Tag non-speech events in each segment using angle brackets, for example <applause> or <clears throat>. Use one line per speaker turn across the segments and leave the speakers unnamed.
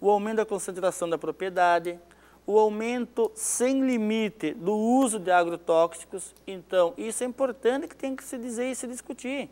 o aumento da concentração da propriedade, o aumento sem limite do uso de agrotóxicos. Então, isso é importante que tem que se dizer e se discutir.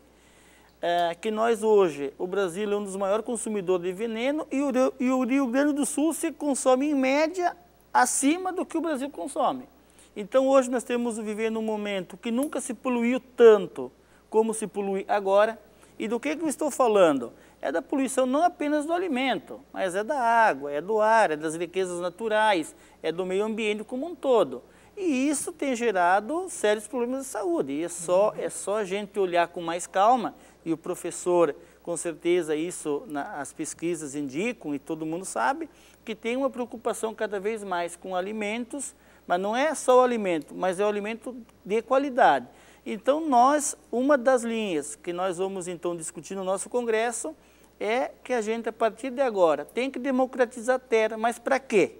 É, que nós hoje, o Brasil é um dos maiores consumidores de veneno e o, Rio, e o Rio Grande do Sul se consome em média acima do que o Brasil consome. Então hoje nós temos vivendo um momento que nunca se poluiu tanto como se polui agora. E do que, que eu estou falando? é da poluição não apenas do alimento, mas é da água, é do ar, é das riquezas naturais, é do meio ambiente como um todo. E isso tem gerado sérios problemas de saúde. E é só, é só a gente olhar com mais calma, e o professor, com certeza, isso na, as pesquisas indicam, e todo mundo sabe, que tem uma preocupação cada vez mais com alimentos, mas não é só o alimento, mas é o alimento de qualidade. Então, nós, uma das linhas que nós vamos então discutir no nosso congresso é que a gente, a partir de agora, tem que democratizar a terra, mas para quê?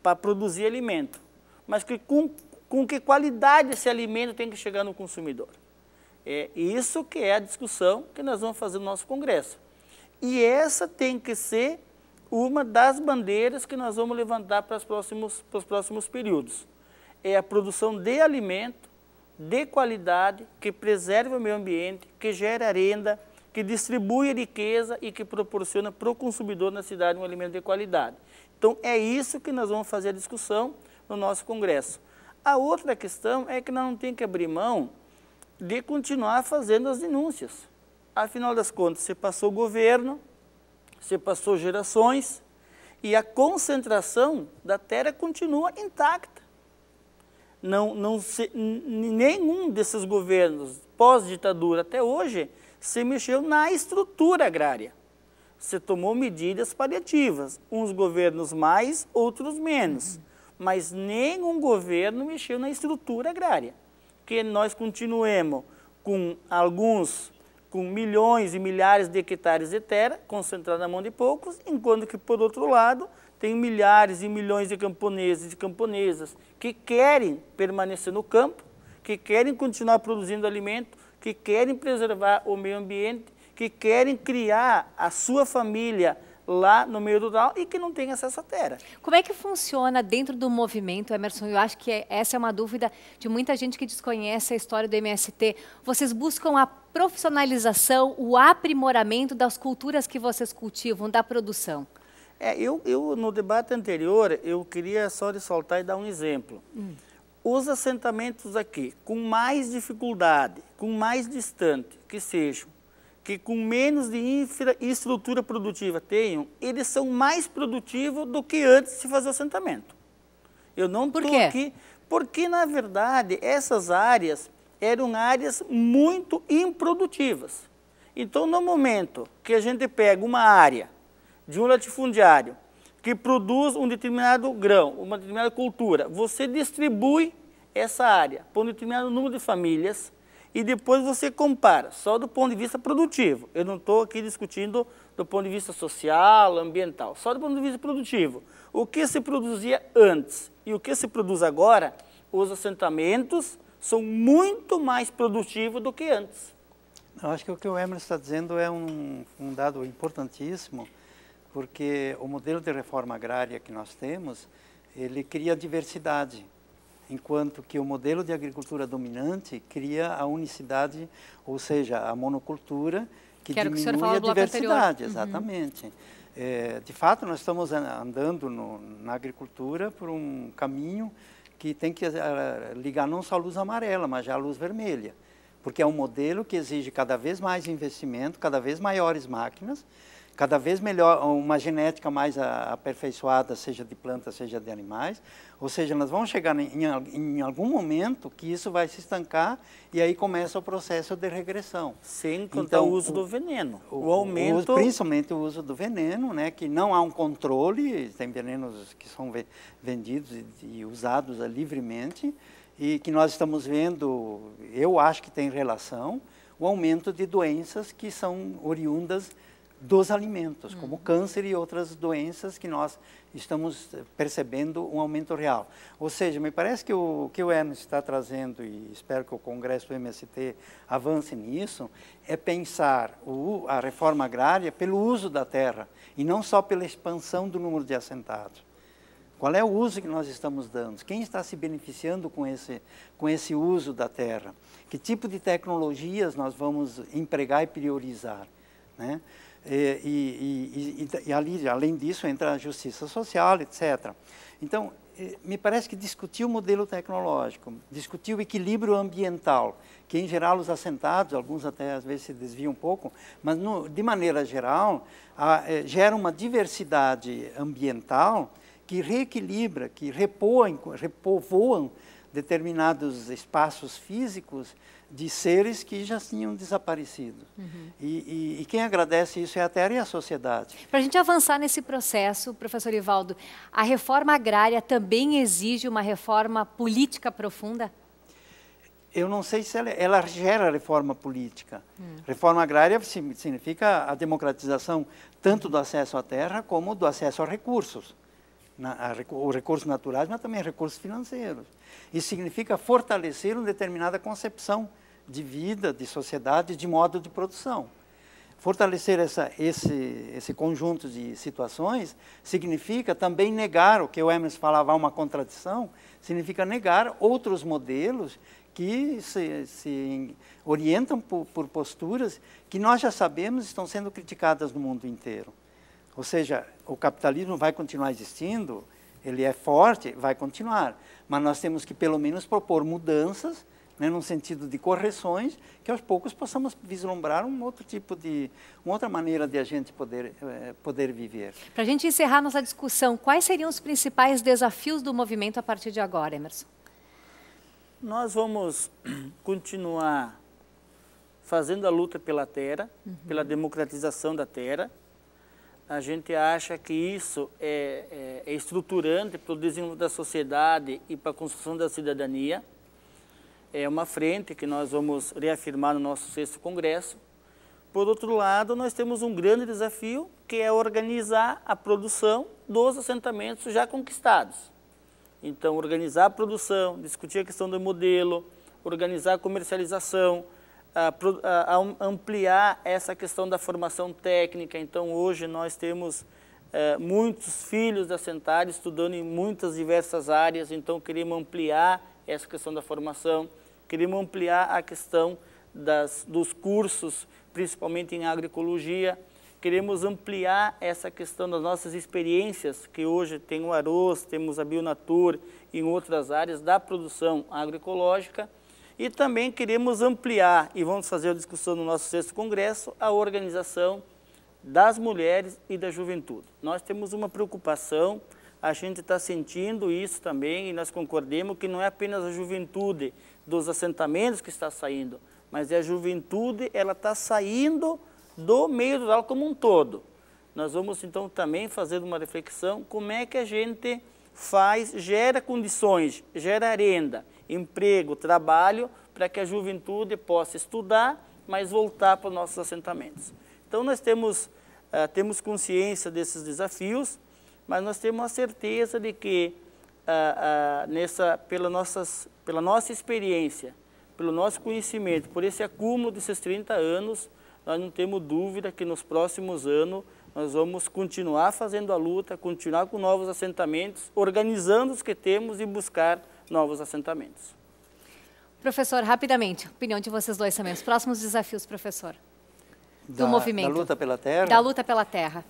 Para produzir alimento. Mas que, com, com que qualidade esse alimento tem que chegar no consumidor? É isso que é a discussão que nós vamos fazer no nosso congresso. E essa tem que ser uma das bandeiras que nós vamos levantar para os próximos, para os próximos períodos. É a produção de alimento de qualidade, que preserve o meio ambiente, que gera renda, que distribui a riqueza e que proporciona para o consumidor na cidade um alimento de qualidade. Então, é isso que nós vamos fazer a discussão no nosso Congresso. A outra questão é que nós não temos que abrir mão de continuar fazendo as denúncias. Afinal das contas, se passou governo, se passou gerações, e a concentração da terra continua intacta não, não se, nenhum desses governos pós-ditadura até hoje se mexeu na estrutura agrária. Se tomou medidas paliativas, uns governos mais, outros menos. Uhum. Mas nenhum governo mexeu na estrutura agrária. Que nós continuemos com alguns, com milhões e milhares de hectares de terra, concentrada na mão de poucos, enquanto que, por outro lado, tem milhares e milhões de camponeses e camponesas que querem permanecer no campo, que querem continuar produzindo alimento, que querem preservar o meio ambiente, que querem criar a sua família lá no
meio rural e que não tem acesso à terra. Como é que funciona dentro do movimento, Emerson? Eu acho que é, essa é uma dúvida de muita gente que desconhece a história do MST. Vocês buscam a profissionalização, o aprimoramento das culturas que vocês cultivam, da produção?
É, eu, eu, no debate anterior, eu queria só ressaltar e dar um exemplo. Hum. Os assentamentos aqui, com mais dificuldade, com mais distante que sejam, que com menos de infra e estrutura produtiva tenham, eles são mais produtivos do que antes de fazer o assentamento. Eu não estou aqui... Porque, na verdade, essas áreas eram áreas muito improdutivas. Então, no momento que a gente pega uma área de um latifundiário que produz um determinado grão, uma determinada cultura, você distribui essa área para um determinado número de famílias e depois você compara, só do ponto de vista produtivo. Eu não estou aqui discutindo do ponto de vista social, ambiental, só do ponto de vista produtivo. O que se produzia antes e o que se produz agora, os assentamentos são muito mais produtivos do que antes.
Eu acho que o que o Emerson está dizendo é um, um dado importantíssimo, porque o modelo de reforma agrária que nós temos, ele cria diversidade, enquanto que o modelo de agricultura dominante cria a unicidade, ou seja, a monocultura, que Quero diminui que a diversidade, uhum. exatamente. É, de fato, nós estamos andando no, na agricultura por um caminho que tem que é, ligar não só a luz amarela, mas já a luz vermelha, porque é um modelo que exige cada vez mais investimento, cada vez maiores máquinas, cada vez melhor, uma genética mais aperfeiçoada, seja de plantas, seja de animais. Ou seja, nós vamos chegar em, em, algum momento que isso vai se estancar e aí começa o processo de regressão. Sem contar então, o uso do veneno, o, o aumento... O, principalmente o uso do veneno, né, que não há um controle, tem venenos que são vendidos e, e usados livremente, e que nós estamos vendo, eu acho que tem relação, o aumento de doenças que são oriundas dos alimentos, uhum. como hum. câncer e outras doenças que nós estamos percebendo um aumento real. Ou seja, me parece que o que o Hermes está trazendo, e espero que o Congresso do MST avance nisso, é pensar o, a reforma agrária pelo uso da terra, e não só pela expansão do número de assentados. Qual é o uso que nós estamos dando? Quem está se beneficiando com esse, com esse uso da terra? Que tipo de tecnologias nós vamos empregar e priorizar? Né? É, e, e, e, e ali, além disso, entra a justiça social, etc. Então, é, me parece que discutir o modelo tecnológico, discutir o equilíbrio ambiental, que em geral os assentados, alguns até às vezes se desviam um pouco, mas no, de maneira geral, a, é, gera uma diversidade ambiental que reequilibra, que repoam, repovoam determinados espaços físicos de seres que já tinham desaparecido. Uhum. E, e, e, quem agradece isso é a Terra e a sociedade.
Para a gente avançar nesse processo, professor Ivaldo, a reforma agrária também exige uma reforma política profunda?
Eu não sei se ela, ela gera reforma política. Uhum. Reforma agrária significa a democratização tanto do acesso à terra como do acesso a recursos na, a, o recursos naturais, mas também recursos financeiros. Isso significa fortalecer uma determinada concepção de vida, de sociedade, de modo de produção. Fortalecer essa, esse, esse conjunto de situações significa também negar, o que o Emerson falava, uma contradição, significa negar outros modelos que se, se orientam por, por posturas que nós já sabemos estão sendo criticadas no mundo inteiro. Ou seja, o capitalismo vai continuar existindo, ele é forte, vai continuar. Mas nós temos que, pelo menos, propor mudanças, né, num sentido de correções, que aos poucos possamos vislumbrar um outro tipo de, uma outra maneira de a gente poder, eh, poder viver.
Para a gente encerrar nossa discussão, quais seriam os principais desafios do movimento a partir de agora, Emerson?
Nós vamos <clears throat> continuar fazendo a luta pela terra, uhum. pela democratização da terra, a gente acha que isso é, é, é estruturante para o desenvolvimento da sociedade e para a construção da cidadania. É uma frente que nós vamos reafirmar no nosso sexto congresso. Por outro lado, nós temos um grande desafio que é organizar a produção dos assentamentos já conquistados. Então, organizar a produção, discutir a questão do modelo, organizar a comercialização, a, ampliar essa questão da formação técnica. Então, hoje nós temos é, muitos filhos da Centar estudando em muitas diversas áreas, então queríamos ampliar essa questão da formação, queríamos ampliar a questão das, dos cursos, principalmente em agroecologia, queremos ampliar essa questão das nossas experiências, que hoje tem o Aros, temos a Bionatur, em outras áreas da produção agroecológica, e também queremos ampliar, e vamos fazer a discussão no nosso sexto congresso, a organização das mulheres e da juventude. Nós temos uma preocupação, a gente está sentindo isso também, e nós concordemos que não é apenas a juventude dos assentamentos que está saindo, mas é a juventude, ela está saindo do meio rural como um todo. Nós vamos então também fazer uma reflexão como é que a gente faz, gera condições, gera renda emprego, trabalho, para que a juventude possa estudar, mas voltar para os nossos assentamentos. Então nós temos, uh, temos consciência desses desafios, mas nós temos a certeza de que, uh, uh, nessa, pela, nossas, pela nossa experiência, pelo nosso conhecimento, por esse acúmulo desses 30 anos, nós não temos dúvida que nos próximos anos nós vamos continuar fazendo a luta, continuar com novos assentamentos, organizando os que temos e buscar novos
assentamentos.
Professor, rapidamente, opinião de vocês dois também. Os próximos desafios, professor,
do da, movimento. Da luta pela terra? Da luta
pela terra.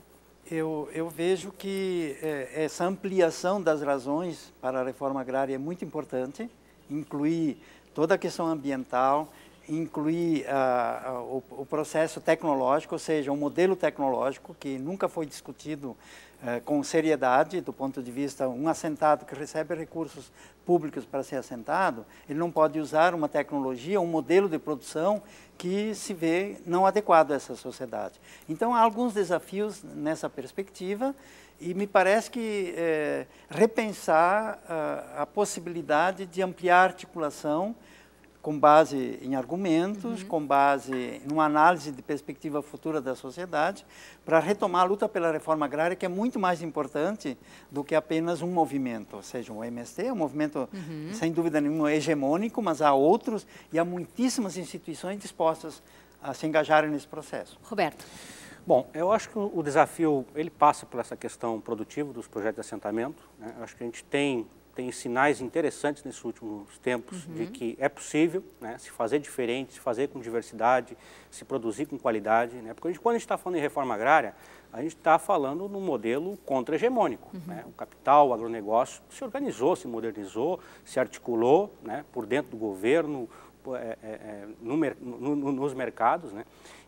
Eu, eu vejo que é, essa ampliação das razões para a reforma agrária é muito importante, incluir toda a questão ambiental, incluir ah, ah, o, o processo tecnológico, ou seja, um modelo tecnológico que nunca foi discutido eh, com seriedade do ponto de vista um assentado que recebe recursos públicos para ser assentado, ele não pode usar uma tecnologia, um modelo de produção que se vê não adequado a essa sociedade. Então há alguns desafios nessa perspectiva e me parece que é, repensar a, ah, a possibilidade de ampliar a articulação com base em argumentos, uhum. com base numa análise de perspectiva futura da sociedade, para retomar a luta pela reforma agrária, que é muito mais importante do que apenas um movimento. Ou seja, o MST é um movimento, uhum. sem dúvida nenhuma, hegemônico, mas há outros e há muitíssimas instituições dispostas a se engajarem nesse processo. Roberto. Bom, eu acho que o desafio ele passa por essa questão
produtiva dos projetos de assentamento. Né? Eu acho que a gente tem tem sinais interessantes nesses últimos tempos uhum. de que é possível né, se fazer diferente, se fazer com diversidade, se produzir com qualidade. Né? Porque a gente, quando a gente está falando em reforma agrária, a gente está falando num modelo contra-hegemônico. Uhum. Né? O capital, o agronegócio se organizou, se modernizou, se articulou né, por dentro do governo, é, é, é no, no, nos mercados. Né?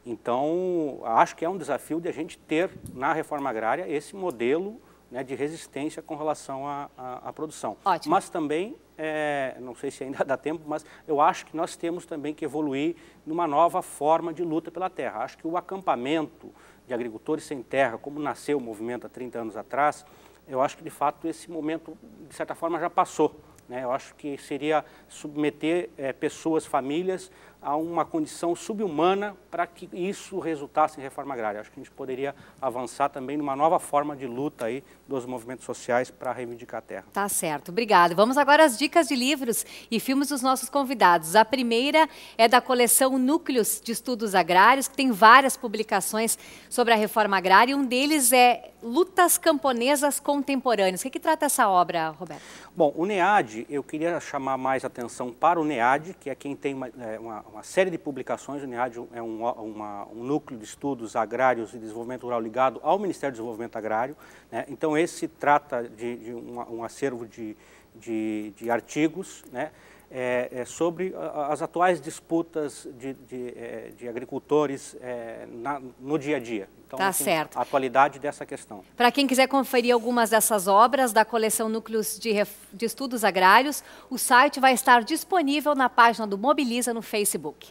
Então, acho que é um desafio de a gente ter na reforma agrária esse modelo né, de resistência com relação à, à, produção. Ótimo. Mas também, é, não sei se ainda <laughs> dá tempo, mas eu acho que nós temos também que evoluir numa nova forma de luta pela terra. Acho que o acampamento de agricultores sem terra, como nasceu o movimento há 30 anos atrás, eu acho que de fato esse momento, de certa forma, já passou. Né? Eu acho que seria submeter é, pessoas, famílias, a uma condição subhumana para que isso resultasse em reforma agrária. Acho que a gente poderia avançar também numa nova forma de luta aí dos movimentos sociais para reivindicar a terra.
Tá certo, obrigado. Vamos agora às dicas de livros e filmes dos nossos convidados. A primeira é da coleção Núcleos de Estudos Agrários, que tem várias publicações sobre a reforma agrária. Um deles é Lutas Camponesas Contemporâneas. O que, que trata essa obra, Roberto?
Bom, o NEAD, eu queria chamar mais atenção para o NEAD, que é quem tem uma, é, uma uma série de publicações. O NIAD é um, uma, um, núcleo de estudos agrários e desenvolvimento rural ligado ao Ministério do Desenvolvimento Agrário. Né? Então, esse trata de, de um, um, acervo de, de, de artigos né? é, é sobre as atuais disputas de, de, é, de agricultores é, na, no dia a dia. Então, tá assim, certo. a atualidade dessa questão.
Para quem quiser conferir algumas dessas obras da coleção Núcleos de, Ref... de Estudos Agrários, o site vai estar disponível na página do Mobiliza no Facebook.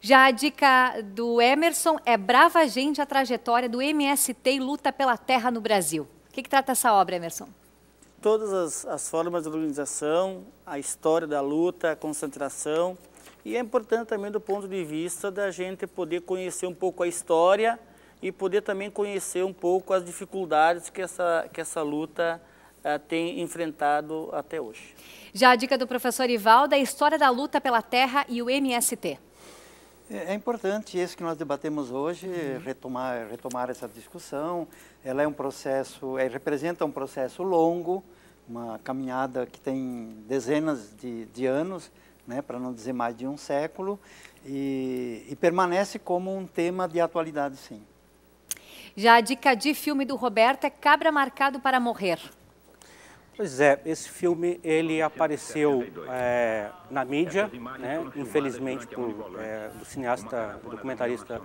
Já a dica do Emerson é Brava Gente, a trajetória do MST e luta pela terra no Brasil. O que, que trata essa obra, Emerson?
todas as, as, formas de organização, a história da luta, a concentração. E é importante também do ponto de vista da gente poder conhecer um pouco a história e poder também conhecer um pouco as dificuldades que essa, que essa luta uh, tem enfrentado até hoje.
Já a dica do professor Ivaldo é a história da luta pela terra e o MST.
É, é importante isso que nós debatemos hoje, uhum. retomar, retomar essa discussão. Ela é um processo, é, representa um processo longo, uma caminhada que tem dezenas de, de anos, né, para não dizer mais de um século, e, e permanece como um tema de atualidade, sim.
Já a dica de filme do Roberto é Cabra Marcado para Morrer.
Pois é, esse filme ele apareceu é, na mídia, né, infelizmente por é, do cineasta documentarista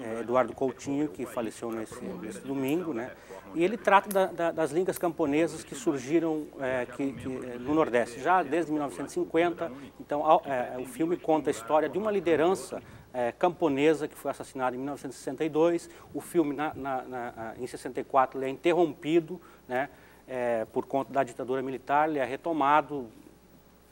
é, Eduardo Coutinho que faleceu nesse, nesse, domingo, né? E ele trata da, da, das ligas camponesas que surgiram é, que, que, é, no Nordeste já desde 1950. Então ao, é, o filme conta a história de uma liderança é, camponesa que foi assassinada em 1962. O filme, na, na, na, em 64, é interrompido né, é, por conta da ditadura militar, ele é retomado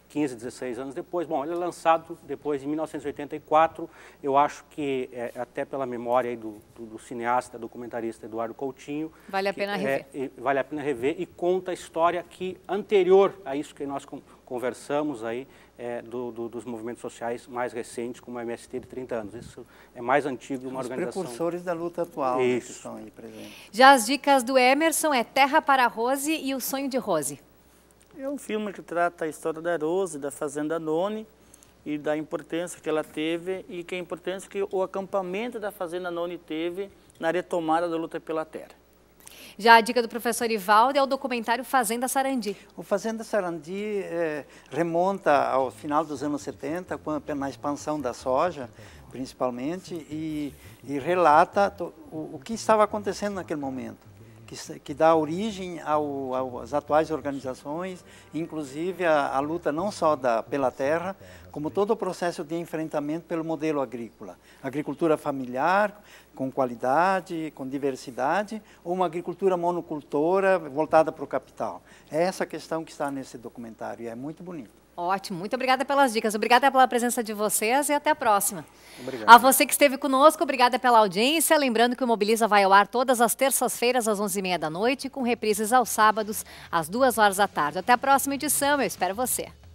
15, 16 anos depois. Bom, ele é lançado depois, em 1984, eu acho que, é, é até pela memória do, do, do, cineasta, documentarista Eduardo Coutinho... Vale a pena é, rever. É, vale a pena rever e conta a história que, anterior a isso que nós com, conversamos aí, é, do, do, dos movimentos sociais mais recentes, como a MST de 30 anos. Isso é mais antigo de
uma Os organização. Os precursores da
luta atual Isso. Né, que estão aí
presentes.
Já as dicas do Emerson é Terra para Rose e o Sonho de Rose.
É um filme que trata a história da Rose, da Fazenda Noni, e da importância que ela teve e que a importância que o acampamento da Fazenda Noni teve na retomada da luta pela terra.
Já a dica do professor Ivaldo é o documentário Fazenda Sarandi. O Fazenda Sarandi é, remonta
ao final dos anos 70, quando, na expansão da soja, principalmente, e, e relata o, o que estava acontecendo naquele momento que, que dá origem ao, às atuais organizações, inclusive a, a luta não só da, pela terra, como todo o processo de enfrentamento pelo modelo agrícola. Agricultura familiar, com qualidade, com diversidade, ou uma agricultura monocultora voltada para o capital. É essa questão que está nesse documentário e é muito bonito.
Ótimo, muito obrigada pelas dicas, obrigada pela presença de vocês e até a próxima. Obrigado. A você que esteve conosco, obrigada pela audiência. Lembrando que o Mobiliza vai ao ar todas as terças-feiras às 11h30 da noite, com reprises aos sábados às 2 horas da tarde. Até a próxima edição, eu espero você.